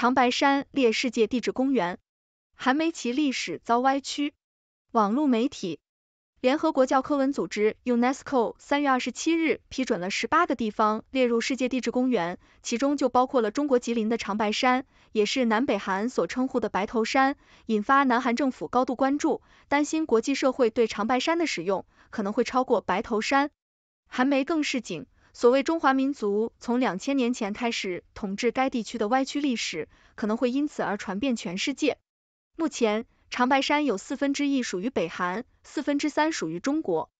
长白山列世界地质公园，韩媒其历史遭歪曲。网络媒体，联合国教科文组织 （UNESCO） 三月二十七日批准了十八个地方列入世界地质公园，其中就包括了中国吉林的长白山，也是南北韩所称呼的白头山，引发南韩政府高度关注，担心国际社会对长白山的使用可能会超过白头山。韩媒更是警。所谓中华民族从两千年前开始统治该地区的歪曲历史，可能会因此而传遍全世界。目前，长白山有四分之一属于北韩，四分之三属于中国，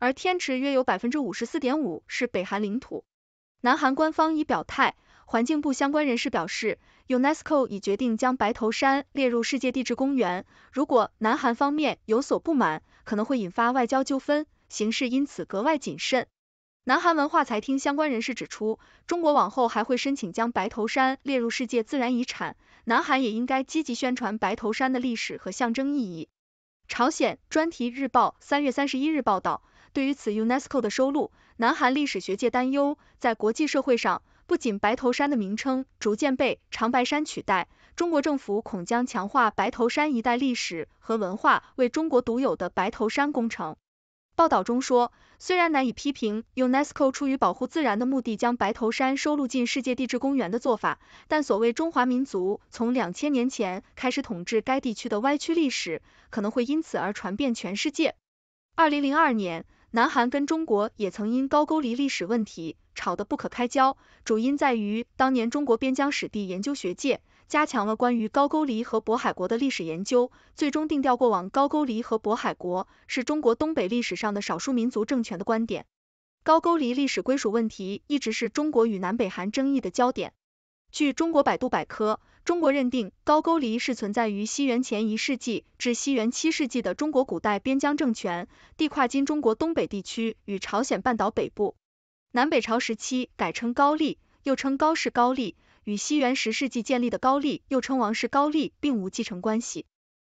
而天池约有百分之五十四点五是北韩领土。南韩官方已表态，环境部相关人士表示，UNESCO 已决定将白头山列入世界地质公园。如果南韩方面有所不满，可能会引发外交纠纷，形势因此格外谨慎。南韩文化财厅相关人士指出，中国往后还会申请将白头山列入世界自然遗产，南韩也应该积极宣传白头山的历史和象征意义。朝鲜专题日报三月三十一日报道，对于此 UNESCO 的收录，南韩历史学界担忧，在国际社会上，不仅白头山的名称逐渐被长白山取代，中国政府恐将强化白头山一带历史和文化，为中国独有的白头山工程。报道中说，虽然难以批评 UNESCO 出于保护自然的目的将白头山收录进世界地质公园的做法，但所谓中华民族从两千年前开始统治该地区的歪曲历史，可能会因此而传遍全世界。二零零二年，南韩跟中国也曾因高句丽历史问题吵得不可开交，主因在于当年中国边疆史地研究学界。加强了关于高句丽和渤海国的历史研究，最终定调过往高句丽和渤海国是中国东北历史上的少数民族政权的观点。高句丽历史归属问题一直是中国与南北韩争议的焦点。据中国百度百科，中国认定高句丽是存在于西元前一世纪至西元七世纪的中国古代边疆政权，地跨今中国东北地区与朝鲜半岛北部。南北朝时期改称高丽，又称高氏高丽。与西元十世纪建立的高丽，又称王室高丽，并无继承关系。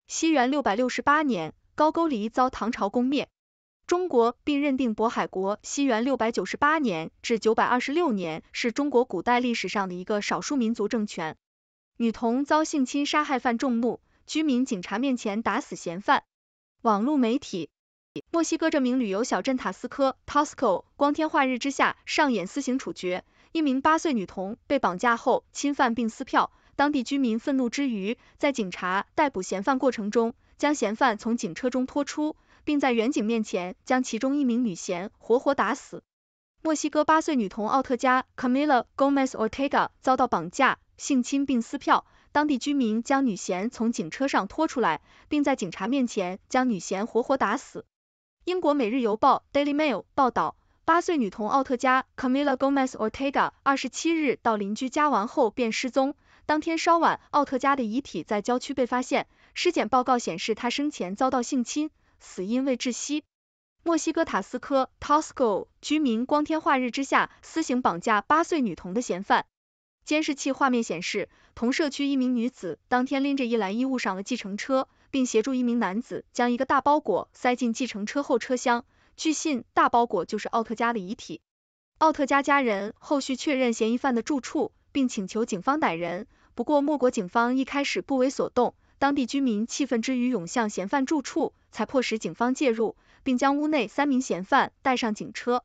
西元六百六十八年，高句丽遭唐朝攻灭中国，并认定渤海国。西元六百九十八年至九百二十六年是中国古代历史上的一个少数民族政权。女童遭性侵杀害犯众怒，居民警察面前打死嫌犯。网络媒体，墨西哥这名旅游小镇塔斯科 （Tusco） 光天化日之下上演私刑处决。一名八岁女童被绑架后侵犯并撕票，当地居民愤怒之余，在警察逮捕嫌犯过程中，将嫌犯从警车中拖出，并在远景面前将其中一名女嫌活活打死。墨西哥八岁女童奥特加 （Camila Gomez Ortega） 遭到绑架、性侵并撕票，当地居民将女嫌从警车上拖出来，并在警察面前将女嫌活活打死。英国《每日邮报》（Daily Mail） 报道。八岁女童奥特加 Camila Gomez Ortega 二十七日到邻居家玩后便失踪。当天稍晚，奥特加的遗体在郊区被发现。尸检报告显示，她生前遭到性侵，死因为窒息。墨西哥塔斯科 t o s c o 居民光天化日之下私刑绑架八岁女童的嫌犯。监视器画面显示，同社区一名女子当天拎着一篮衣物上了计程车，并协助一名男子将一个大包裹塞进计程车后车厢。据信，大包裹就是奥特加的遗体。奥特加家人后续确认嫌疑犯的住处，并请求警方逮人。不过，莫国警方一开始不为所动。当地居民气愤之余，涌向嫌犯住处，才迫使警方介入，并将屋内三名嫌犯带上警车。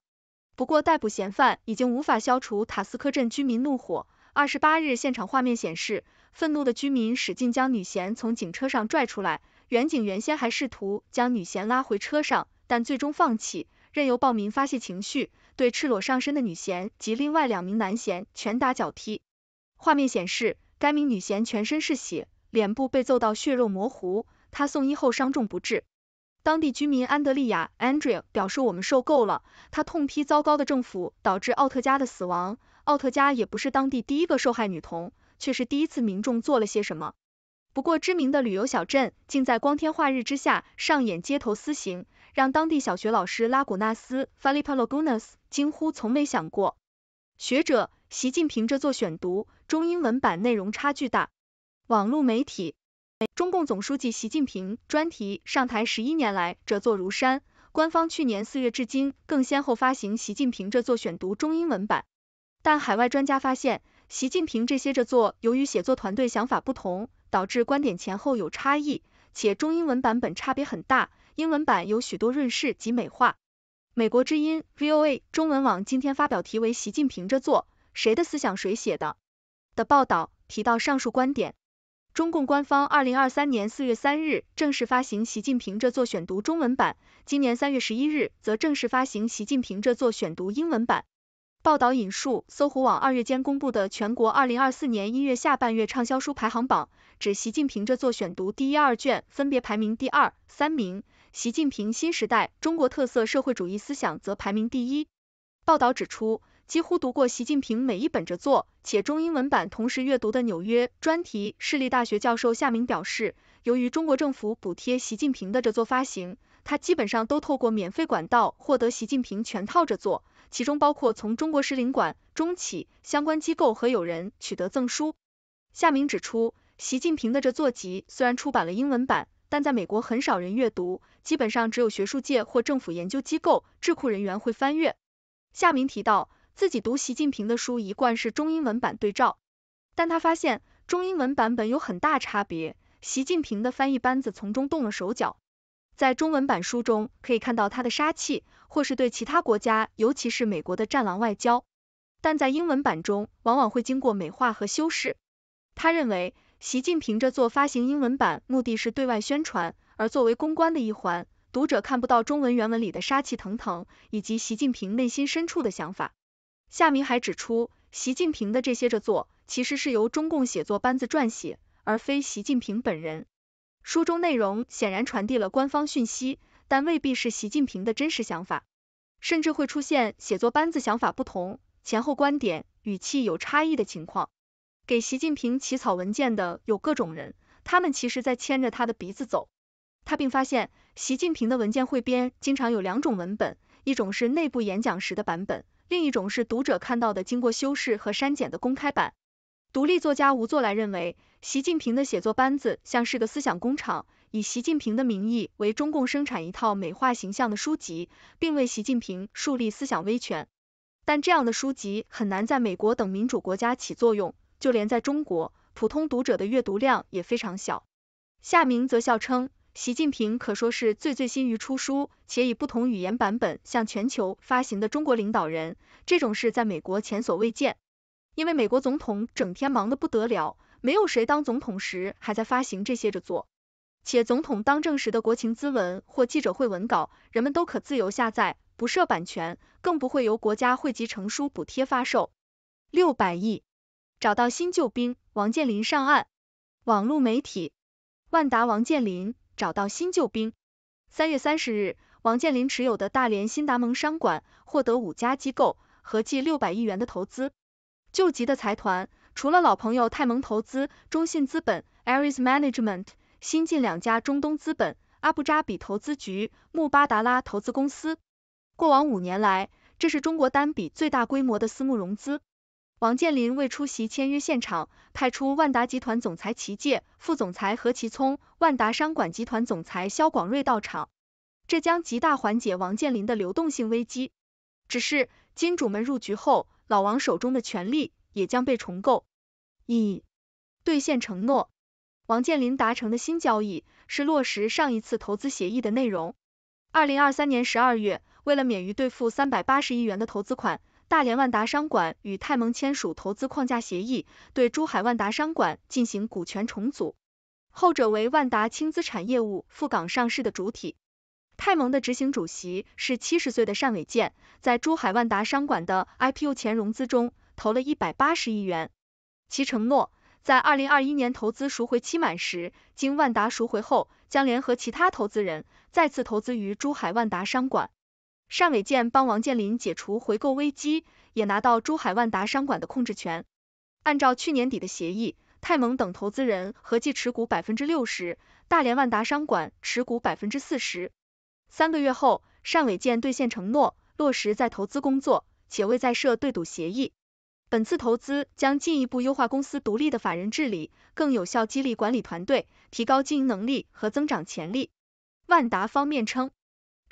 不过，逮捕嫌犯已经无法消除塔斯科镇居民怒火。二十八日现场画面显示，愤怒的居民使劲将女嫌从警车上拽出来，原警原先还试图将女嫌拉回车上。但最终放弃，任由暴民发泄情绪，对赤裸上身的女贤及另外两名男贤拳打脚踢。画面显示，该名女贤全身是血，脸部被揍到血肉模糊，她送医后伤重不治。当地居民安德利亚 Andrea 表示：“我们受够了。”他痛批糟糕的政府导致奥特加的死亡，奥特加也不是当地第一个受害女童，却是第一次民众做了些什么。不过知名的旅游小镇竟在光天化日之下上演街头私刑。让当地小学老师拉古纳斯 （Fali Palogunas） 惊呼：“从没想过。”学者：习近平这作选读中英文版内容差距大。网络媒体：中共总书记习近平专题上台十一年来，这座如山。官方去年四月至今，更先后发行习近平这作选读中英文版。但海外专家发现，习近平这些这作由于写作团队想法不同，导致观点前后有差异，且中英文版本差别很大。英文版有许多润饰及美化。美国之音 （VOA） 中文网今天发表题为《习近平这作谁的思想谁写的》的报道，提到上述观点。中共官方二零二三年四月三日正式发行《习近平这作选读》中文版，今年三月十一日则正式发行《习近平这作选读》英文版。报道引述搜狐网二月间公布的全国二零二四年一月下半月畅销书排行榜，指《习近平这作选读》第一二卷分别排名第二、三名。习近平新时代中国特色社会主义思想则排名第一。报道指出，几乎读过习近平每一本着作，且中英文版同时阅读的纽约专题市立大学教授夏明表示，由于中国政府补贴习近平的着作发行，他基本上都透过免费管道获得习近平全套着作，其中包括从中国使领馆、中企相关机构和友人取得赠书。夏明指出，习近平的这作集虽然出版了英文版，但在美国很少人阅读。基本上只有学术界或政府研究机构智库人员会翻阅。夏明提到，自己读习近平的书一贯是中英文版对照，但他发现中英文版本有很大差别，习近平的翻译班子从中动了手脚。在中文版书中可以看到他的杀气，或是对其他国家，尤其是美国的战狼外交，但在英文版中往往会经过美化和修饰。他认为，习近平这做发行英文版目的是对外宣传。而作为公关的一环，读者看不到中文原文里的杀气腾腾，以及习近平内心深处的想法。夏明还指出，习近平的这些着作其实是由中共写作班子撰写，而非习近平本人。书中内容显然传递了官方讯息，但未必是习近平的真实想法，甚至会出现写作班子想法不同、前后观点语气有差异的情况。给习近平起草文件的有各种人，他们其实在牵着他的鼻子走。他并发现，习近平的文件汇编经常有两种文本，一种是内部演讲时的版本，另一种是读者看到的经过修饰和删减的公开版。独立作家吴作来认为，习近平的写作班子像是个思想工厂，以习近平的名义为中共生产一套美化形象的书籍，并为习近平树立思想威权。但这样的书籍很难在美国等民主国家起作用，就连在中国，普通读者的阅读量也非常小。夏明则笑称。习近平可说是最最心于出书，且以不同语言版本向全球发行的中国领导人，这种事在美国前所未见。因为美国总统整天忙得不得了，没有谁当总统时还在发行这些着作。且总统当政时的国情咨文或记者会文稿，人们都可自由下载，不设版权，更不会由国家汇集成书补贴发售。六百亿，找到新救兵，王健林上岸，网络媒体，万达王健林。找到新救兵。三月三十日，王健林持有的大连新达盟商管获得五家机构合计六百亿元的投资。救急的财团除了老朋友泰蒙投资、中信资本、Aries Management，新晋两家中东资本——阿布扎比投资局、穆巴达拉投资公司。过往五年来，这是中国单笔最大规模的私募融资。王健林未出席签约现场，派出万达集团总裁齐界、副总裁何其聪，万达商管集团总裁肖广瑞到场。这将极大缓解王健林的流动性危机。只是金主们入局后，老王手中的权力也将被重构。一兑现承诺，王健林达成的新交易是落实上一次投资协议的内容。二零二三年十二月，为了免于兑付三百八十亿元的投资款。大连万达商管与泰盟签署投资框架协议，对珠海万达商管进行股权重组。后者为万达轻资产业务赴港上市的主体。泰蒙的执行主席是七十岁的单伟建，在珠海万达商管的 IPO 前融资中投了一百八十亿元。其承诺，在二零二一年投资赎回期满时，经万达赎回后，将联合其他投资人再次投资于珠海万达商管。单伟建帮王健林解除回购危机，也拿到珠海万达商管的控制权。按照去年底的协议，泰蒙等投资人合计持股百分之六十，大连万达商管持股百分之四十。三个月后，单伟建兑现承诺，落实在投资工作，且未再设对赌协议。本次投资将进一步优化公司独立的法人治理，更有效激励管理团队，提高经营能力和增长潜力。万达方面称。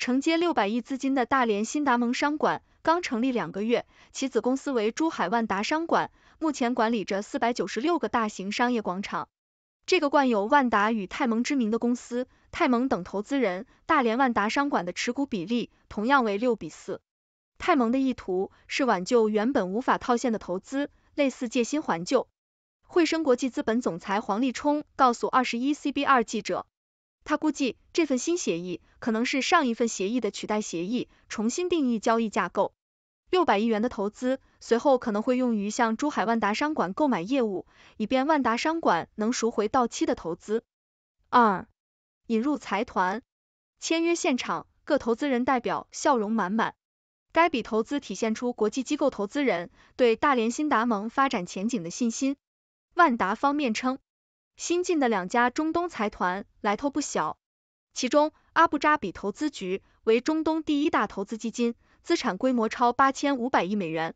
承接六百亿资金的大连新达盟商管刚成立两个月，其子公司为珠海万达商管，目前管理着四百九十六个大型商业广场。这个冠有万达与泰盟之名的公司，泰盟等投资人，大连万达商管的持股比例同样为六比四。泰盟的意图是挽救原本无法套现的投资，类似借新还旧。汇生国际资本总裁黄立冲告诉二十一 CBR 记者。他估计，这份新协议可能是上一份协议的取代协议，重新定义交易架构。六百亿元的投资随后可能会用于向珠海万达商管购买业务，以便万达商管能赎回到期的投资。二，引入财团。签约现场，各投资人代表笑容满满。该笔投资体现出国际机构投资人对大连新达盟发展前景的信心。万达方面称。新进的两家中东财团来头不小，其中阿布扎比投资局为中东第一大投资基金，资产规模超八千五百亿美元，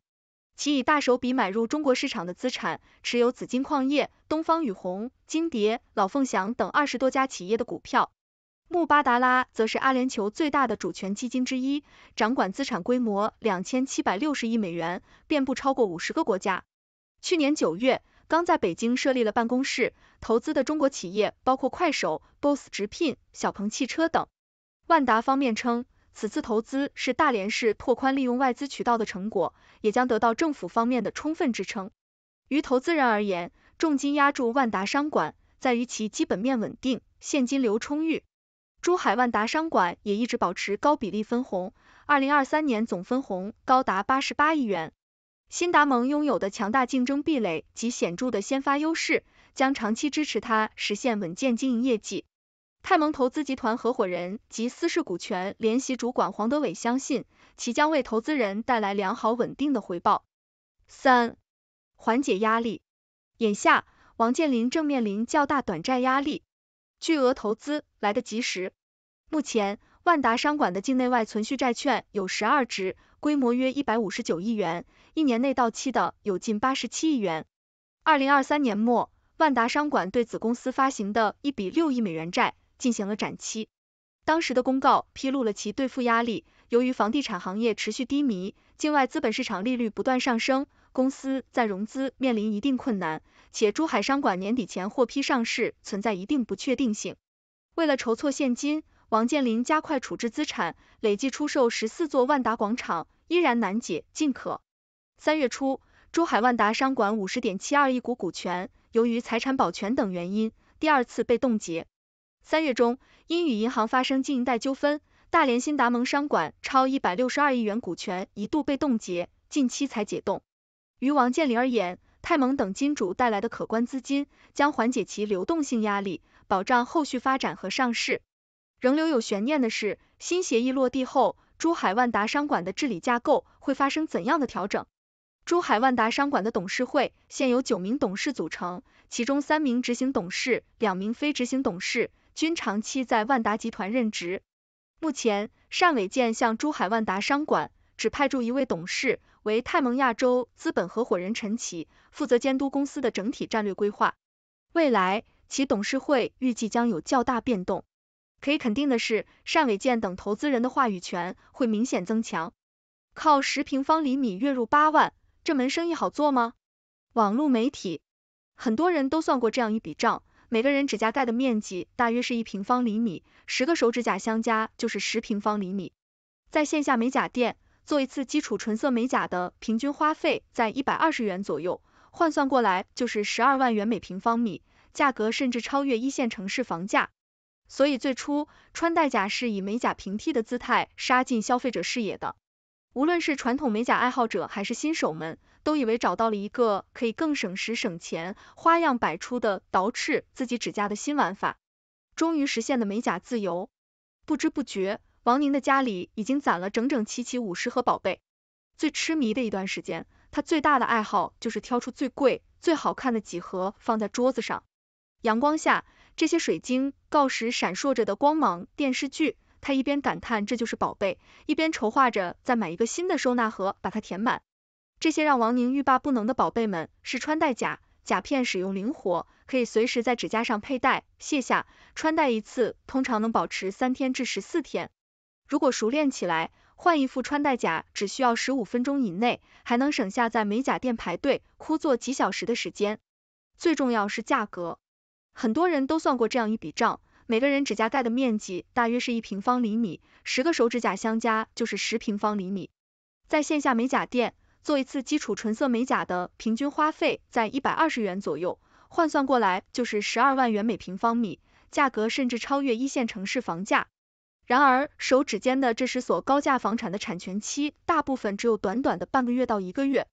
其以大手笔买入中国市场的资产，持有紫金矿业、东方雨虹、金蝶、老凤祥等二十多家企业的股票。穆巴达拉则是阿联酋最大的主权基金之一，掌管资产规模两千七百六十亿美元，遍布超过五十个国家。去年九月。刚在北京设立了办公室，投资的中国企业包括快手、BOSS 直聘、小鹏汽车等。万达方面称，此次投资是大连市拓宽利用外资渠道的成果，也将得到政府方面的充分支撑。于投资人而言，重金押注万达商管在于其基本面稳定、现金流充裕。珠海万达商管也一直保持高比例分红，二零二三年总分红高达八十八亿元。新达盟拥有的强大竞争壁垒及显著的先发优势，将长期支持它实现稳健经营业绩。泰盟投资集团合伙人及私事股权联席主管黄德伟相信，其将为投资人带来良好稳定的回报。三、缓解压力。眼下，王健林正面临较大短债压力，巨额投资来得及时。目前，万达商管的境内外存续债券有十二只。规模约一百五十九亿元，一年内到期的有近八十七亿元。二零二三年末，万达商管对子公司发行的一笔六亿美元债进行了展期。当时的公告披露了其兑付压力，由于房地产行业持续低迷，境外资本市场利率不断上升，公司在融资面临一定困难，且珠海商管年底前获批上市存在一定不确定性。为了筹措现金，王健林加快处置资产，累计出售十四座万达广场。依然难解尽可。三月初，珠海万达商管五十点七二亿股股权，由于财产保全等原因，第二次被冻结。三月中，因与银行发生经营贷纠纷，大连新达盟商管超一百六十二亿元股权一度被冻结，近期才解冻。于王健林而言，泰蒙等金主带来的可观资金，将缓解其流动性压力，保障后续发展和上市。仍留有悬念的是，新协议落地后。珠海万达商管的治理架构会发生怎样的调整？珠海万达商管的董事会现有九名董事组成，其中三名执行董事，两名非执行董事，均长期在万达集团任职。目前，单伟建向珠海万达商管只派驻一位董事为泰盟亚洲资本合伙人陈奇，负责监督公司的整体战略规划。未来，其董事会预计将有较大变动。可以肯定的是，单伟建等投资人的话语权会明显增强。靠十平方厘米月入八万，这门生意好做吗？网络媒体，很多人都算过这样一笔账，每个人指甲盖的面积大约是一平方厘米，十个手指甲相加就是十平方厘米。在线下美甲店做一次基础纯色美甲的平均花费在一百二十元左右，换算过来就是十二万元每平方米，价格甚至超越一线城市房价。所以最初，穿戴甲是以美甲平替的姿态杀进消费者视野的。无论是传统美甲爱好者，还是新手们，都以为找到了一个可以更省时省钱、花样百出的捯饬自己指甲的新玩法，终于实现了美甲自由。不知不觉，王宁的家里已经攒了整整齐齐五十盒宝贝。最痴迷的一段时间，他最大的爱好就是挑出最贵、最好看的几盒放在桌子上，阳光下。这些水晶锆石闪烁着的光芒，电视剧。他一边感叹这就是宝贝，一边筹划着再买一个新的收纳盒把它填满。这些让王宁欲罢不能的宝贝们是穿戴甲，甲片使用灵活，可以随时在指甲上佩戴、卸下。穿戴一次通常能保持三天至十四天。如果熟练起来，换一副穿戴甲只需要十五分钟以内，还能省下在美甲店排队、枯坐几小时的时间。最重要是价格。很多人都算过这样一笔账，每个人指甲盖的面积大约是一平方厘米，十个手指甲相加就是十平方厘米。在线下美甲店做一次基础纯色美甲的平均花费在一百二十元左右，换算过来就是十二万元每平方米，价格甚至超越一线城市房价。然而，手指间的这十所高价房产的产权期，大部分只有短短的半个月到一个月。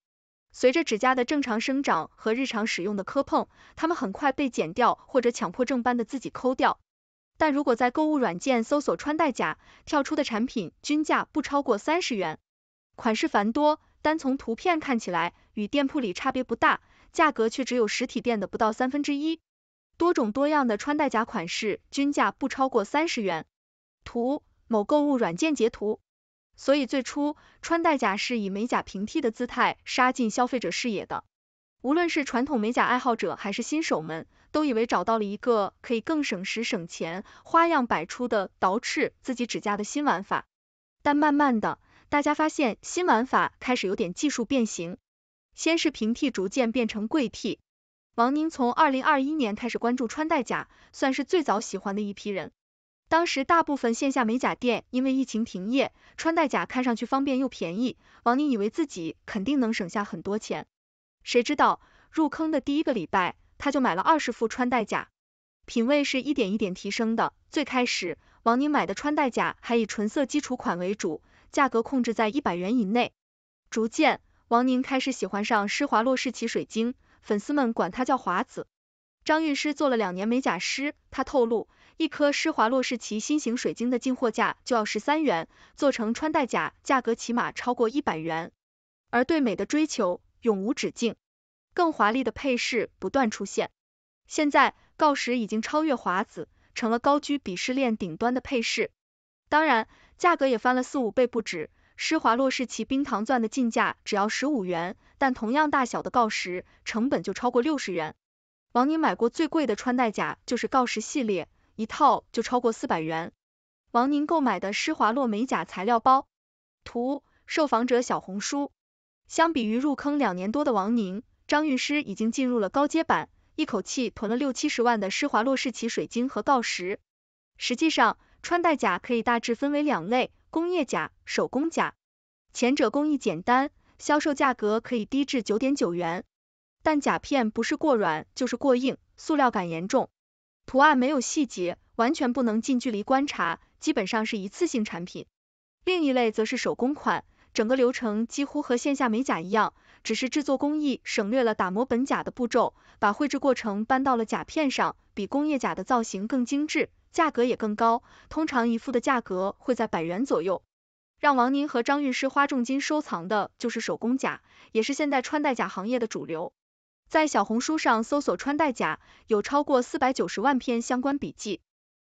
随着指甲的正常生长和日常使用的磕碰，它们很快被剪掉或者强迫症般的自己抠掉。但如果在购物软件搜索穿戴甲，跳出的产品均价不超过三十元，款式繁多，单从图片看起来与店铺里差别不大，价格却只有实体店的不到三分之一。多种多样的穿戴甲款式，均价不超过三十元。图，某购物软件截图。所以最初，穿戴甲是以美甲平替的姿态杀进消费者视野的。无论是传统美甲爱好者还是新手们，都以为找到了一个可以更省时省钱、花样百出的捯饬自己指甲的新玩法。但慢慢的，大家发现新玩法开始有点技术变形。先是平替逐渐变成贵替。王宁从二零二一年开始关注穿戴甲，算是最早喜欢的一批人。当时大部分线下美甲店因为疫情停业，穿戴甲看上去方便又便宜，王宁以为自己肯定能省下很多钱。谁知道入坑的第一个礼拜，他就买了二十副穿戴甲。品味是一点一点提升的，最开始王宁买的穿戴甲还以纯色基础款为主，价格控制在一百元以内。逐渐，王宁开始喜欢上施华洛世奇水晶，粉丝们管他叫华子。张韵师做了两年美甲师，他透露。一颗施华洛世奇新型水晶的进货价就要十三元，做成穿戴甲价格起码超过一百元。而对美的追求永无止境，更华丽的配饰不断出现。现在锆石已经超越华子，成了高居鄙视链顶端的配饰，当然价格也翻了四五倍不止。施华洛世奇冰糖钻的进价只要十五元，但同样大小的锆石成本就超过六十元。王宁买过最贵的穿戴甲就是锆石系列。一套就超过四百元。王宁购买的施华洛美甲材料包，图受访者小红书。相比于入坑两年多的王宁，张玉师已经进入了高阶版，一口气囤了六七十万的施华洛世奇水晶和锆石。实际上，穿戴甲可以大致分为两类：工业甲、手工甲。前者工艺简单，销售价格可以低至九点九元，但甲片不是过软就是过硬，塑料感严重。图案没有细节，完全不能近距离观察，基本上是一次性产品。另一类则是手工款，整个流程几乎和线下美甲一样，只是制作工艺省略了打磨本甲的步骤，把绘制过程搬到了甲片上，比工业甲的造型更精致，价格也更高，通常一副的价格会在百元左右。让王宁和张律师花重金收藏的就是手工甲，也是现在穿戴甲行业的主流。在小红书上搜索穿戴甲，有超过四百九十万篇相关笔记。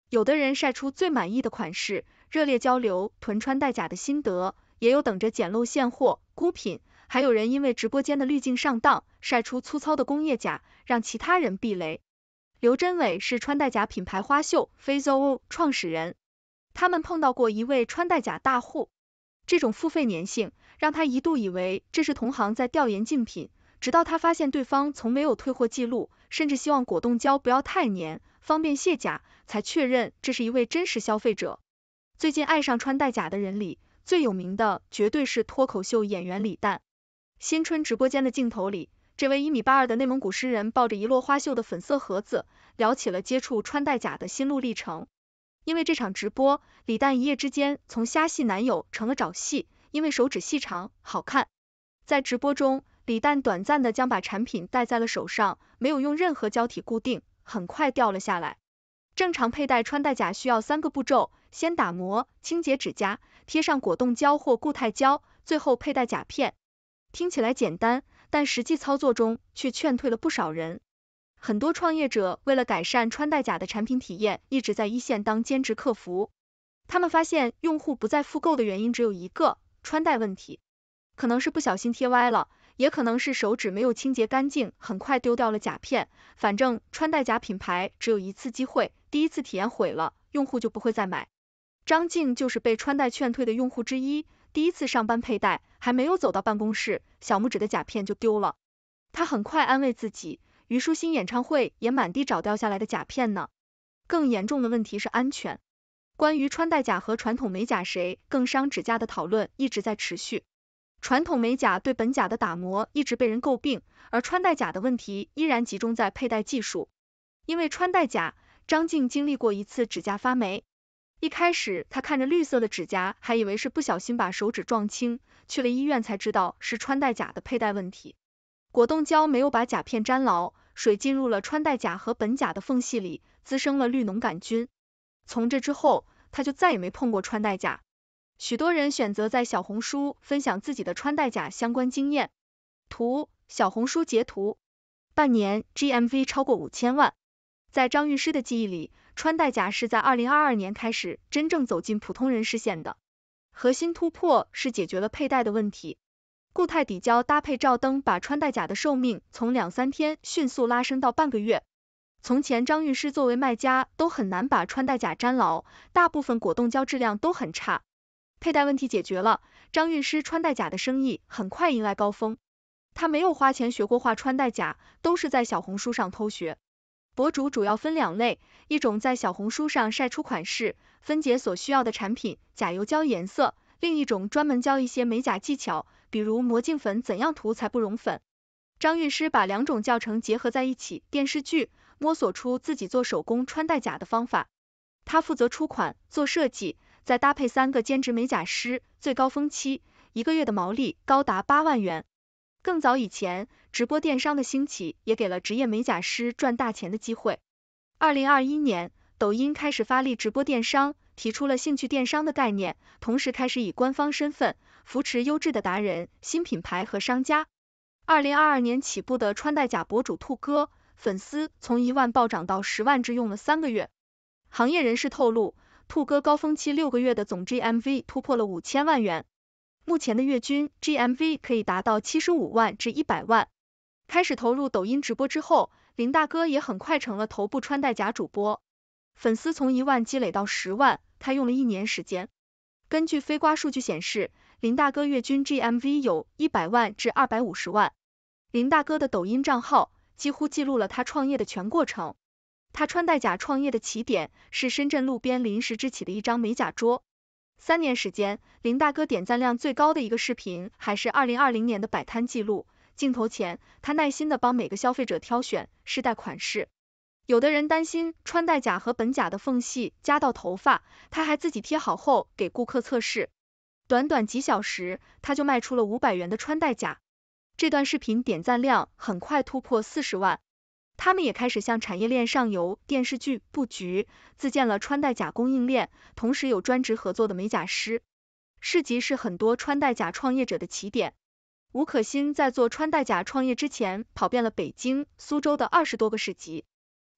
有的人晒出最满意的款式，热烈交流囤穿戴甲的心得，也有等着捡漏现货、孤品，还有人因为直播间的滤镜上当，晒出粗糙的工业甲，让其他人避雷。刘真伟是穿戴甲品牌花秀 f a i z o o 创始人，他们碰到过一位穿戴甲大户，这种付费黏性让他一度以为这是同行在调研竞品。直到他发现对方从没有退货记录，甚至希望果冻胶不要太粘，方便卸甲，才确认这是一位真实消费者。最近爱上穿戴甲的人里，最有名的绝对是脱口秀演员李诞。新春直播间的镜头里，这位一米八二的内蒙古诗人抱着一摞花绣的粉色盒子，聊起了接触穿戴甲的心路历程。因为这场直播，李诞一夜之间从虾戏男友成了找戏，因为手指细长好看。在直播中。李诞短暂的将把产品戴在了手上，没有用任何胶体固定，很快掉了下来。正常佩戴穿戴甲需要三个步骤：先打磨、清洁指甲，贴上果冻胶或固态胶，最后佩戴甲片。听起来简单，但实际操作中却劝退了不少人。很多创业者为了改善穿戴甲的产品体验，一直在一线当兼职客服。他们发现用户不再复购的原因只有一个：穿戴问题。可能是不小心贴歪了。也可能是手指没有清洁干净，很快丢掉了甲片。反正穿戴甲品牌只有一次机会，第一次体验毁了，用户就不会再买。张静就是被穿戴劝退的用户之一，第一次上班佩戴，还没有走到办公室，小拇指的甲片就丢了。她很快安慰自己，虞书欣演唱会也满地找掉下来的甲片呢。更严重的问题是安全。关于穿戴甲和传统美甲谁更伤指甲的讨论一直在持续。传统美甲对本甲的打磨一直被人诟病，而穿戴甲的问题依然集中在佩戴技术。因为穿戴甲，张静经历过一次指甲发霉。一开始，她看着绿色的指甲，还以为是不小心把手指撞青，去了医院才知道是穿戴甲的佩戴问题。果冻胶没有把甲片粘牢，水进入了穿戴甲和本甲的缝隙里，滋生了绿脓杆菌。从这之后，她就再也没碰过穿戴甲。许多人选择在小红书分享自己的穿戴甲相关经验，图小红书截图，半年 GMV 超过五千万。在张玉师的记忆里，穿戴甲是在二零二二年开始真正走进普通人视线的。核心突破是解决了佩戴的问题，固态底胶搭配照灯，把穿戴甲的寿命从两三天迅速拉升到半个月。从前张玉师作为卖家都很难把穿戴甲粘牢，大部分果冻胶质量都很差。佩戴问题解决了，张韵师穿戴甲的生意很快迎来高峰。他没有花钱学过画穿戴甲，都是在小红书上偷学。博主主要分两类，一种在小红书上晒出款式，分解所需要的产品、甲油胶颜色；另一种专门教一些美甲技巧，比如魔镜粉怎样涂才不溶粉。张韵师把两种教程结合在一起，电视剧摸索出自己做手工穿戴甲的方法。他负责出款、做设计。再搭配三个兼职美甲师，最高峰期一个月的毛利高达八万元。更早以前，直播电商的兴起也给了职业美甲师赚大钱的机会。二零二一年，抖音开始发力直播电商，提出了兴趣电商的概念，同时开始以官方身份扶持优质的达人、新品牌和商家。二零二二年起步的穿戴甲博主兔哥，粉丝从一万暴涨到十万只用了三个月。行业人士透露。兔哥高峰期六个月的总 GMV 突破了五千万元，目前的月均 GMV 可以达到七十五万至一百万。开始投入抖音直播之后，林大哥也很快成了头部穿戴甲主播，粉丝从一万积累到十万，他用了一年时间。根据飞瓜数据显示，林大哥月均 GMV 有一百万至二百五十万。林大哥的抖音账号几乎记录了他创业的全过程。他穿戴甲创业的起点是深圳路边临时支起的一张美甲桌。三年时间，林大哥点赞量最高的一个视频还是二零二零年的摆摊记录。镜头前，他耐心的帮每个消费者挑选、试戴款式。有的人担心穿戴甲和本甲的缝隙夹到头发，他还自己贴好后给顾客测试。短短几小时，他就卖出了五百元的穿戴甲。这段视频点赞量很快突破四十万。他们也开始向产业链上游电视剧布局，自建了穿戴甲供应链，同时有专职合作的美甲师。市集是很多穿戴甲创业者的起点。吴可欣在做穿戴甲创业之前，跑遍了北京、苏州的二十多个市集。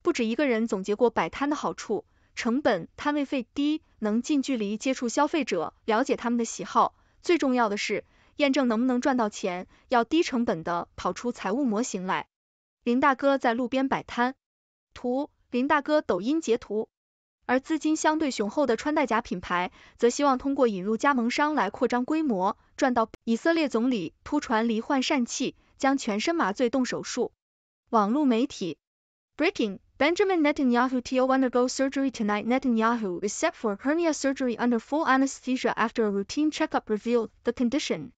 不止一个人总结过摆摊的好处：成本、摊位费低，能近距离接触消费者，了解他们的喜好。最重要的是，验证能不能赚到钱，要低成本的跑出财务模型来。林大哥在路边摆摊。图林大哥抖音截图。而资金相对雄厚的穿戴甲品牌，则希望通过引入加盟商来扩张规模，赚到。以色列总理突传罹患疝气，将全身麻醉动手术。网络媒体。Breaking: Benjamin Netanyahu to undergo surgery tonight. Netanyahu is set for hernia surgery under full anesthesia after a routine checkup revealed the condition.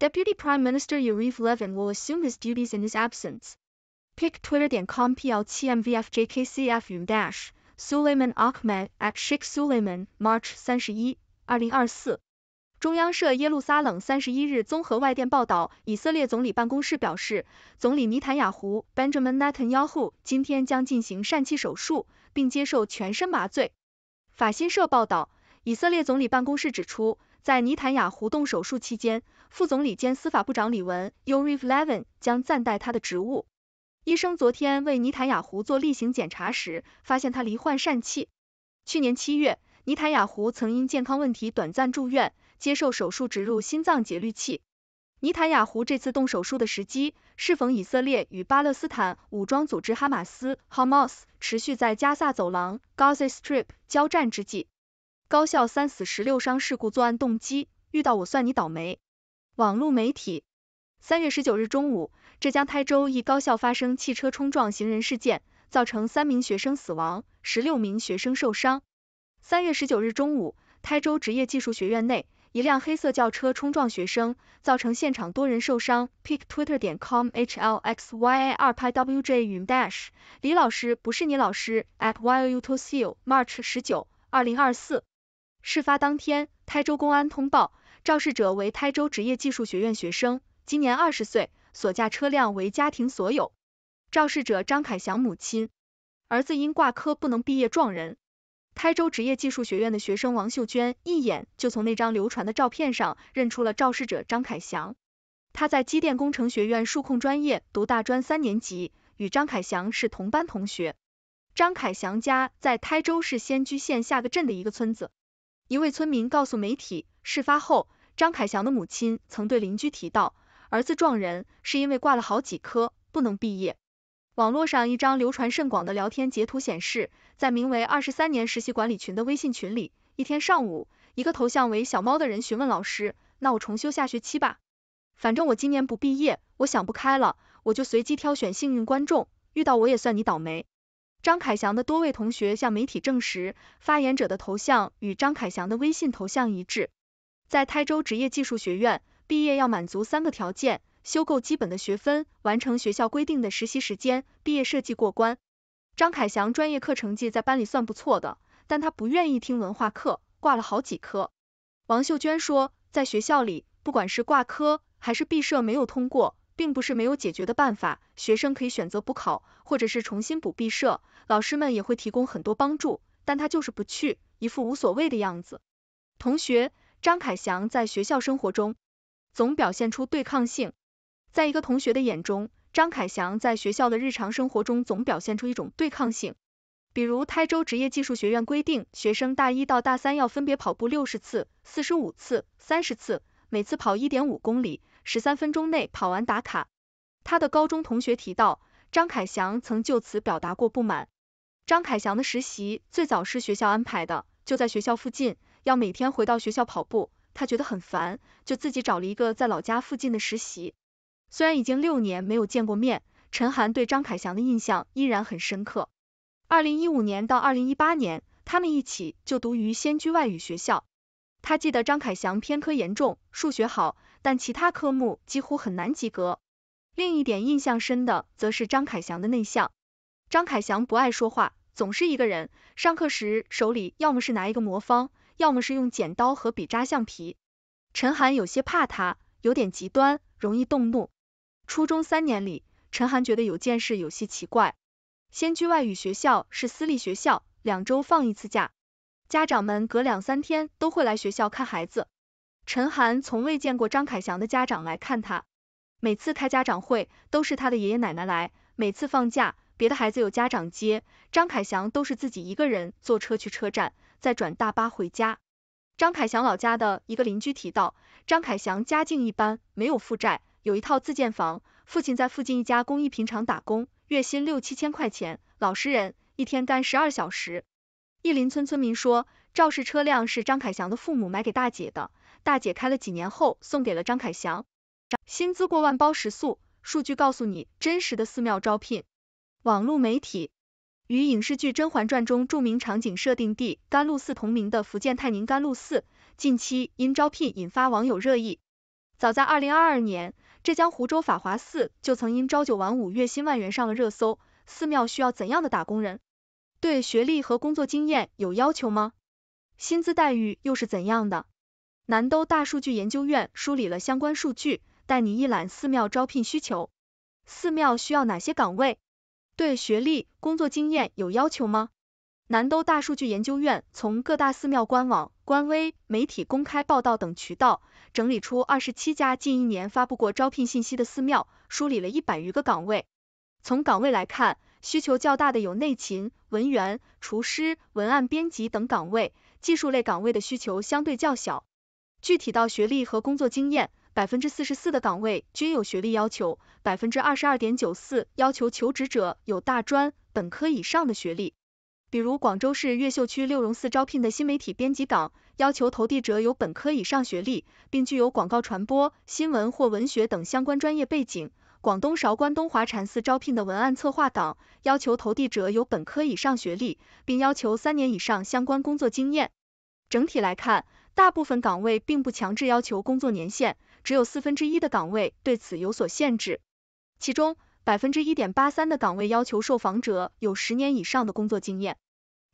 Deputy Prime Minister y a i v Levi will assume his duties in his absence. pic.twitter.com/pl7mvfjkcf k 与 dash Suleiman a k h m a d at Sheikh Suleiman March 31, 2024中央社耶路撒冷31日综合外电报道，以色列总理办公室表示，总理尼坦雅胡 Benjamin Netanyahu 今天将进行疝气手术，并接受全身麻醉。法新社报道，以色列总理办公室指出，在尼坦雅胡动手术期间，副总理兼司法部长李文 Uri v l e v i n 将暂代他的职务。医生昨天为尼坦雅胡做例行检查时，发现他罹患疝气。去年七月，尼坦雅胡曾因健康问题短暂住院，接受手术植入心脏节律器。尼坦雅胡这次动手术的时机，适逢以色列与巴勒斯坦武装组织哈马斯 （Hamas） 持续在加萨走廊 （Gaza Strip） 交战之际。高校三死十六伤事故作案动机，遇到我算你倒霉。网络媒体，三月十九日中午。浙江台州一高校发生汽车冲撞行人事件，造成三名学生死亡，十六名学生受伤。三月十九日中午，台州职业技术学院内，一辆黑色轿车冲撞学生，造成现场多人受伤。p i c k t w i t t e r c o m h l x y a 2派 w j 云 dash 李老师不是你老师。at y o u t s i e March 十九，二零二四。事发当天，台州公安通报，肇事者为台州职业技术学院学生，今年二十岁。所驾车辆为家庭所有，肇事者张凯祥母亲，儿子因挂科不能毕业撞人。台州职业技术学院的学生王秀娟一眼就从那张流传的照片上认出了肇事者张凯祥，他在机电工程学院数控专业读大专三年级，与张凯祥是同班同学。张凯祥家在台州市仙居县下个镇的一个村子，一位村民告诉媒体，事发后张凯祥的母亲曾对邻居提到。儿子撞人是因为挂了好几科，不能毕业。网络上一张流传甚广的聊天截图显示，在名为“二十三年实习管理群”的微信群里，一天上午，一个头像为小猫的人询问老师：“那我重修下学期吧，反正我今年不毕业，我想不开了，我就随机挑选幸运观众，遇到我也算你倒霉。”张凯翔的多位同学向媒体证实，发言者的头像与张凯翔的微信头像一致。在台州职业技术学院。毕业要满足三个条件：修够基本的学分，完成学校规定的实习时间，毕业设计过关。张凯翔专业课成绩在班里算不错的，但他不愿意听文化课，挂了好几科。王秀娟说，在学校里，不管是挂科还是毕设没有通过，并不是没有解决的办法，学生可以选择补考，或者是重新补毕设，老师们也会提供很多帮助，但他就是不去，一副无所谓的样子。同学，张凯翔在学校生活中。总表现出对抗性，在一个同学的眼中，张凯翔在学校的日常生活中总表现出一种对抗性。比如，台州职业技术学院规定，学生大一到大三要分别跑步六十次、四十五次、三十次，每次跑一点五公里，十三分钟内跑完打卡。他的高中同学提到，张凯翔曾就此表达过不满。张凯翔的实习最早是学校安排的，就在学校附近，要每天回到学校跑步。他觉得很烦，就自己找了一个在老家附近的实习。虽然已经六年没有见过面，陈涵对张凯祥的印象依然很深刻。二零一五年到二零一八年，他们一起就读于仙居外语学校。他记得张凯祥偏科严重，数学好，但其他科目几乎很难及格。另一点印象深的，则是张凯祥的内向。张凯祥不爱说话，总是一个人，上课时手里要么是拿一个魔方。要么是用剪刀和笔扎橡皮，陈涵有些怕他，有点极端，容易动怒。初中三年里，陈涵觉得有件事有些奇怪。先居外语学校是私立学校，两周放一次假，家长们隔两三天都会来学校看孩子。陈涵从未见过张凯祥的家长来看他，每次开家长会都是他的爷爷奶奶来。每次放假，别的孩子有家长接，张凯祥都是自己一个人坐车去车站。再转大巴回家。张凯祥老家的一个邻居提到，张凯祥家境一般，没有负债，有一套自建房，父亲在附近一家工艺品厂打工，月薪六七千块钱，老实人，一天干十二小时。一邻村村民说，肇事车辆是张凯祥的父母买给大姐的，大姐开了几年后送给了张凯祥。薪资过万包食宿，数据告诉你真实的寺庙招聘。网络媒体。与影视剧《甄嬛传》中著名场景设定地甘露寺同名的福建泰宁甘露寺，近期因招聘引发网友热议。早在二零二二年，浙江湖州法华寺就曾因朝九晚五、月薪万元上了热搜。寺庙需要怎样的打工人？对学历和工作经验有要求吗？薪资待遇又是怎样的？南都大数据研究院梳理了相关数据，带你一览寺庙招聘需求。寺庙需要哪些岗位？对学历、工作经验有要求吗？南都大数据研究院从各大寺庙官网、官微、媒体公开报道等渠道，整理出二十七家近一年发布过招聘信息的寺庙，梳理了一百余个岗位。从岗位来看，需求较大的有内勤、文员、厨师、文案编辑等岗位，技术类岗位的需求相对较小。具体到学历和工作经验。百分之四十四的岗位均有学历要求，百分之二十二点九四要求求职者有大专、本科以上的学历。比如广州市越秀区六榕寺招聘的新媒体编辑岗，要求投递者有本科以上学历，并具有广告传播、新闻或文学等相关专业背景。广东韶关东华禅寺招聘的文案策划岗，要求投递者有本科以上学历，并要求三年以上相关工作经验。整体来看，大部分岗位并不强制要求工作年限。只有四分之一的岗位对此有所限制，其中百分之一点八三的岗位要求受访者有十年以上的工作经验。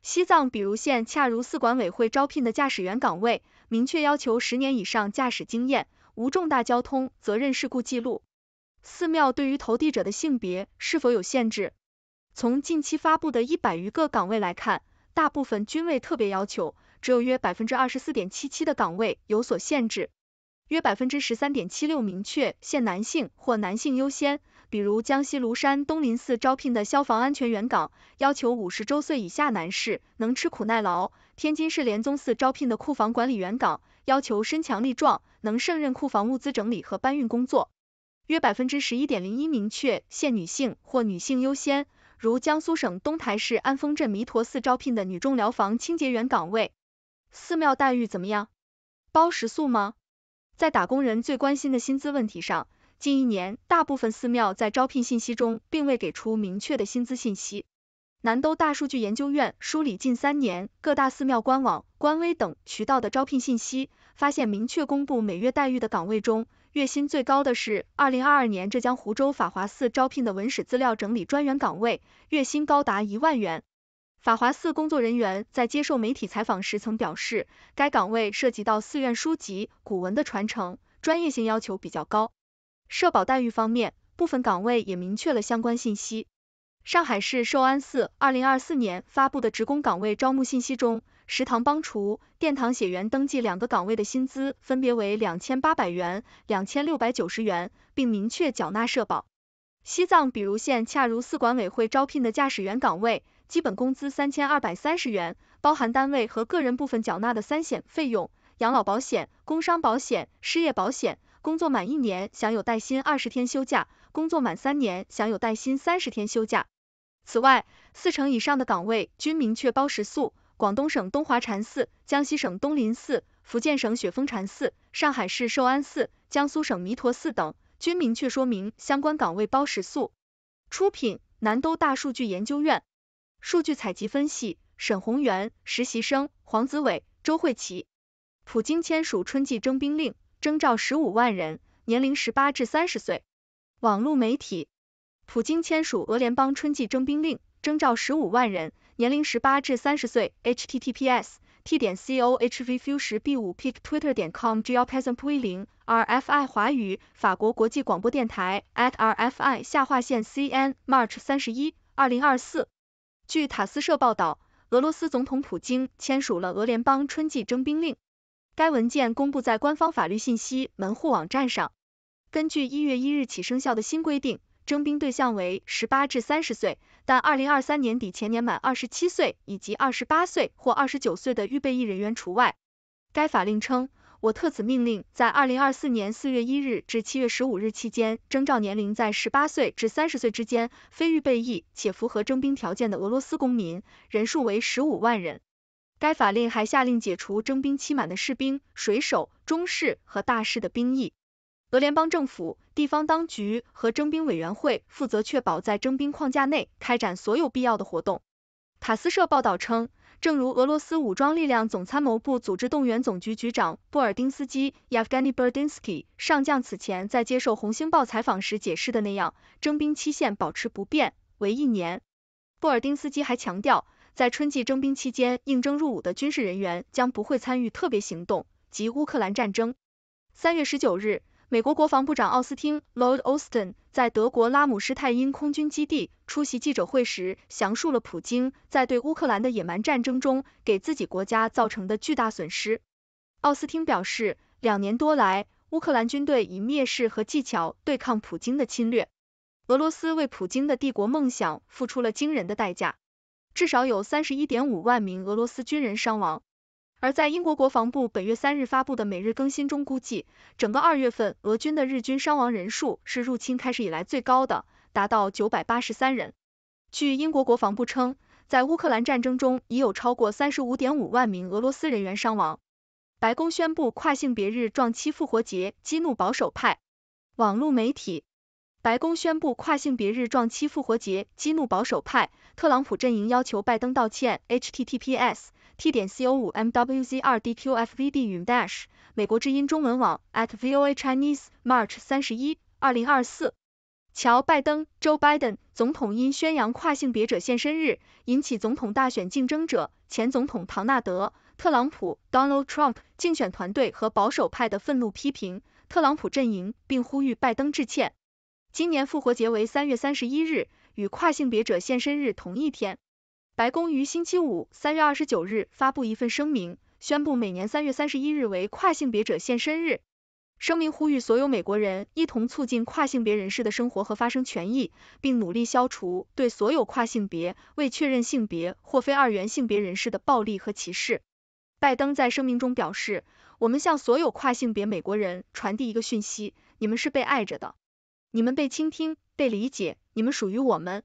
西藏比如县恰如寺管委会招聘的驾驶员岗位，明确要求十年以上驾驶经验，无重大交通责任事故记录。寺庙对于投递者的性别是否有限制？从近期发布的一百余个岗位来看，大部分均未特别要求，只有约百分之二十四点七七的岗位有所限制。约百分之十三点七六明确限男性或男性优先，比如江西庐山东林寺招聘的消防安全员岗，要求五十周岁以下男士，能吃苦耐劳；天津市莲宗寺招聘的库房管理员岗，要求身强力壮，能胜任库房物资整理和搬运工作。约百分之十一点零一明确限女性或女性优先，如江苏省东台市安丰镇弥陀寺招聘的女中疗房清洁员岗位。寺庙待遇怎么样？包食宿吗？在打工人最关心的薪资问题上，近一年大部分寺庙在招聘信息中并未给出明确的薪资信息。南都大数据研究院梳理近三年各大寺庙官网、官微等渠道的招聘信息，发现明确公布每月待遇的岗位中，月薪最高的是二零二二年浙江湖州法华寺招聘的文史资料整理专员岗位，月薪高达一万元。法华寺工作人员在接受媒体采访时曾表示，该岗位涉及到寺院书籍古文的传承，专业性要求比较高。社保待遇方面，部分岗位也明确了相关信息。上海市寿安寺二零二四年发布的职工岗位招募信息中，食堂帮厨、殿堂写员登记两个岗位的薪资分别为两千八百元、两千六百九十元，并明确缴纳社保。西藏比如县恰如寺管委会招聘的驾驶员岗位。基本工资三千二百三十元，包含单位和个人部分缴纳的三险费用，养老保险、工伤保险、失业保险。工作满一年享有带薪二十天休假，工作满三年享有带薪三十天休假。此外，四成以上的岗位均明确包食宿。广东省东华禅寺、江西省东林寺、福建省雪峰禅寺、上海市寿安寺、江苏省弥陀寺等均明确说明相关岗位包食宿。出品：南都大数据研究院。数据采集分析：沈宏源，实习生黄子伟、周慧琪。普京签署春季征兵令，征召十五万人，年龄十八至三十岁。网络媒体：普京签署俄联邦春季征兵令，征召十五万人，年龄十八至三十岁。h t t p s t 点 c o h v f u 十 b 五 p i k t w i t t e r 点 com g l p a s s n p u d 零 r f i 华语法国国际广播电台 at r f i 下划线 c n march 三十一二零二四据塔斯社报道，俄罗斯总统普京签署了俄联邦春季征兵令。该文件公布在官方法律信息门户网站上。根据一月一日起生效的新规定，征兵对象为十八至三十岁，但二零二三年底前年满二十七岁以及二十八岁或二十九岁的预备役人员除外。该法令称。我特此命令，在二零二四年四月一日至七月十五日期间，征召年龄在十八岁至三十岁之间、非预备役且符合征兵条件的俄罗斯公民，人数为十五万人。该法令还下令解除征兵期满的士兵、水手、中士和大士的兵役。俄联邦政府、地方当局和征兵委员会负责确保在征兵框架内开展所有必要的活动。塔斯社报道称。正如俄罗斯武装力量总参谋部组织动员总局局长布尔丁斯基 （Yevgeny Burdinsky） 上将此前在接受《红星报》采访时解释的那样，征兵期限保持不变，为一年。布尔丁斯基还强调，在春季征兵期间应征入伍的军事人员将不会参与特别行动及乌克兰战争。三月十九日。美国国防部长奥斯汀 （Lord Austin） 在德国拉姆施泰因空军基地出席记者会时，详述了普京在对乌克兰的野蛮战争中给自己国家造成的巨大损失。奥斯汀表示，两年多来，乌克兰军队以蔑视和技巧对抗普京的侵略，俄罗斯为普京的帝国梦想付出了惊人的代价，至少有三十一点五万名俄罗斯军人伤亡。而在英国国防部本月三日发布的每日更新中，估计整个二月份俄军的日均伤亡人数是入侵开始以来最高的，达到九百八十三人。据英国国防部称，在乌克兰战争中已有超过三十五点五万名俄罗斯人员伤亡。白宫宣布跨性别日撞期复活节，激怒保守派网络媒体。白宫宣布跨性别日撞期复活节，激怒保守派。特朗普阵营要求拜登道歉。https t. 点 co 五 m w z 二 d q f v b 与 dash 美国之音中文网 at voa chinese march 三十一二零二四，乔拜登 Joe Biden 总统因宣扬跨性别者现身日，引起总统大选竞争者前总统唐纳德特朗普 Donald Trump 竞选团队和保守派的愤怒批评，特朗普阵营并呼吁拜登致歉。今年复活节为三月三十一日，与跨性别者现身日同一天。白宫于星期五（三月二十九日）发布一份声明，宣布每年三月三十一日为跨性别者献身日。声明呼吁所有美国人一同促进跨性别人士的生活和发声权益，并努力消除对所有跨性别、未确认性别或非二元性别人士的暴力和歧视。拜登在声明中表示：“我们向所有跨性别美国人传递一个讯息：你们是被爱着的，你们被倾听、被理解，你们属于我们，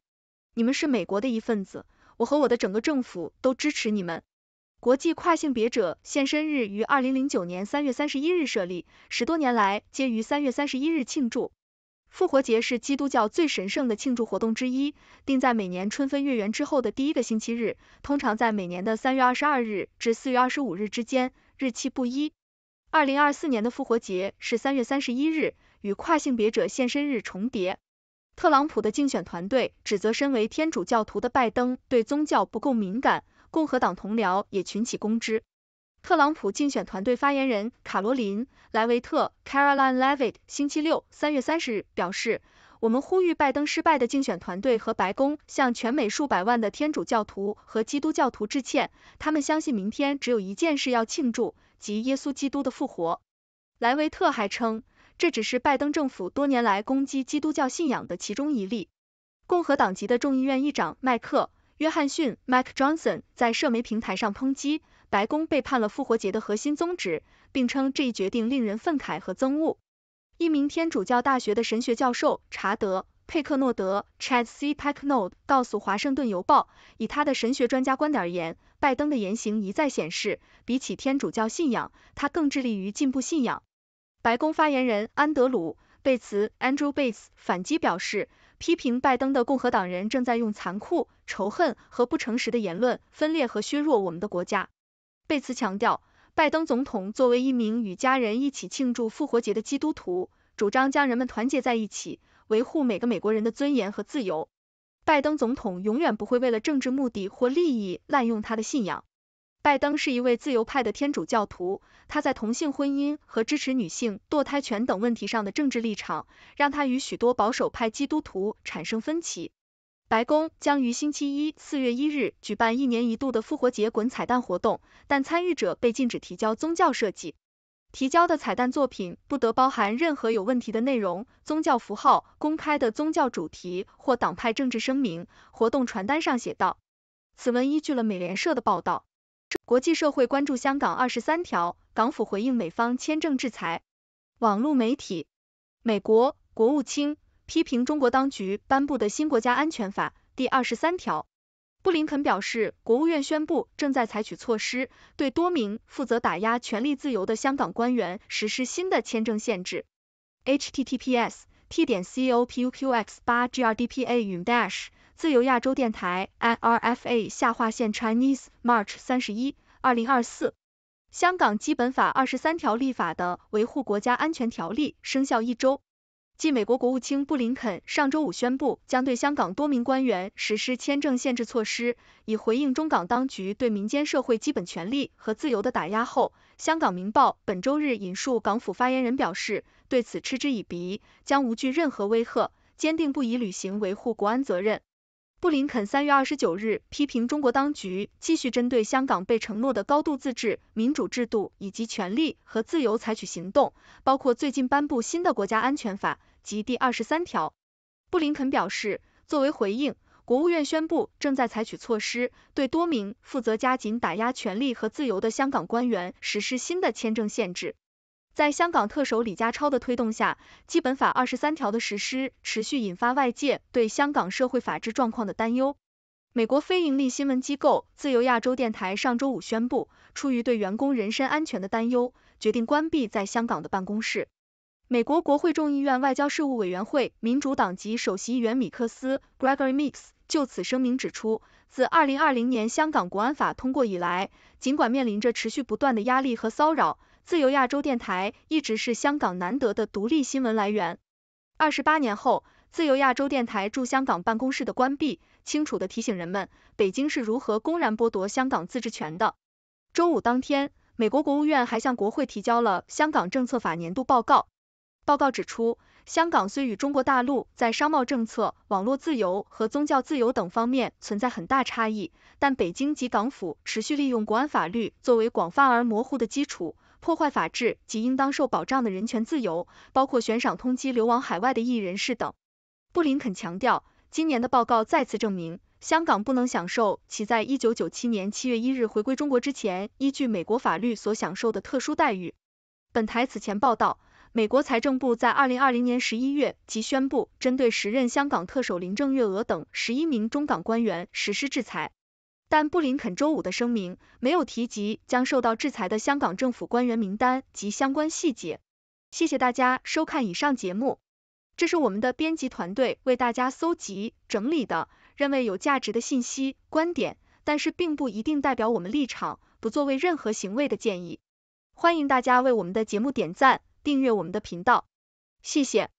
你们是美国的一份子。”我和我的整个政府都支持你们。国际跨性别者现身日于2009年3月31日设立，十多年来皆于3月31日庆祝。复活节是基督教最神圣的庆祝活动之一，定在每年春分月圆之后的第一个星期日，通常在每年的3月22日至4月25日之间，日期不一。2024年的复活节是3月31日，与跨性别者现身日重叠。特朗普的竞选团队指责身为天主教徒的拜登对宗教不够敏感，共和党同僚也群起攻之。特朗普竞选团队发言人卡罗琳·莱维特 （Caroline Levitt） 星期六（三月三十日）表示：“我们呼吁拜登失败的竞选团队和白宫向全美数百万的天主教徒和基督教徒致歉。他们相信明天只有一件事要庆祝，即耶稣基督的复活。”莱维特还称。这只是拜登政府多年来攻击基督教信仰的其中一例。共和党籍的众议院议长迈克·约翰逊 （Mike Johnson） 在社媒平台上抨击白宫背叛了复活节的核心宗旨，并称这一决定令人愤慨和憎恶。一名天主教大学的神学教授查德·佩克诺德 （Chad C. Pecknold） 告诉《华盛顿邮报》，以他的神学专家观点而言，拜登的言行一再显示，比起天主教信仰，他更致力于进步信仰。白宫发言人安德鲁·贝茨 （Andrew Bates） 反击表示，批评拜登的共和党人正在用残酷、仇恨和不诚实的言论分裂和削弱我们的国家。贝茨强调，拜登总统作为一名与家人一起庆祝复活节的基督徒，主张将人们团结在一起，维护每个美国人的尊严和自由。拜登总统永远不会为了政治目的或利益滥用他的信仰。拜登是一位自由派的天主教徒，他在同性婚姻和支持女性堕胎权等问题上的政治立场，让他与许多保守派基督徒产生分歧。白宫将于星期一四月一日举办一年一度的复活节滚彩蛋活动，但参与者被禁止提交宗教设计。提交的彩蛋作品不得包含任何有问题的内容、宗教符号、公开的宗教主题或党派政治声明。活动传单上写道，此文依据了美联社的报道。国际社会关注香港二十三条，港府回应美方签证制裁。网络媒体，美国国务卿批评中国当局颁布的新国家安全法第二十三条。布林肯表示，国务院宣布正在采取措施，对多名负责打压权力自由的香港官员实施新的签证限制。h t t p s t 点 c o p u q x 八 g r d p a 与 dash 自由亚洲电台 （IRFA） 下划线 Chinese March 三十一，二零二四。香港基本法二十三条立法的《维护国家安全条例》生效一周，继美国国务卿布林肯上周五宣布将对香港多名官员实施签证限制措施，以回应中港当局对民间社会基本权利和自由的打压后，香港《明报》本周日引述港府发言人表示，对此嗤之以鼻，将无惧任何威吓，坚定不移履行维护国安责任。布林肯三月二十九日批评中国当局继续针对香港被承诺的高度自治、民主制度以及权利和自由采取行动，包括最近颁布新的国家安全法及第二十三条。布林肯表示，作为回应，国务院宣布正在采取措施，对多名负责加紧打压权利和自由的香港官员实施新的签证限制。在香港特首李家超的推动下，《基本法》二十三条的实施持续引发外界对香港社会法治状况的担忧。美国非营利新闻机构自由亚洲电台上周五宣布，出于对员工人身安全的担忧，决定关闭在香港的办公室。美国国会众议院外交事务委员会民主党籍首席议员米克斯 （Gregory Mix） 就此声明指出，自二零二零年香港国安法通过以来，尽管面临着持续不断的压力和骚扰。自由亚洲电台一直是香港难得的独立新闻来源。二十八年后，自由亚洲电台驻香港办公室的关闭，清楚地提醒人们，北京是如何公然剥夺香港自治权的。周五当天，美国国务院还向国会提交了《香港政策法》年度报告。报告指出，香港虽与中国大陆在商贸政策、网络自由和宗教自由等方面存在很大差异，但北京及港府持续利用国安法律作为广泛而模糊的基础。破坏法治及应当受保障的人权自由，包括悬赏通缉流亡海外的异议人士等。布林肯强调，今年的报告再次证明，香港不能享受其在一九九七年七月一日回归中国之前，依据美国法律所享受的特殊待遇。本台此前报道，美国财政部在二零二零年十一月即宣布，针对时任香港特首林郑月娥等十一名中港官员实施制裁。但布林肯周五的声明没有提及将受到制裁的香港政府官员名单及相关细节。谢谢大家收看以上节目，这是我们的编辑团队为大家搜集整理的认为有价值的信息观点，但是并不一定代表我们立场，不作为任何行为的建议。欢迎大家为我们的节目点赞、订阅我们的频道，谢谢。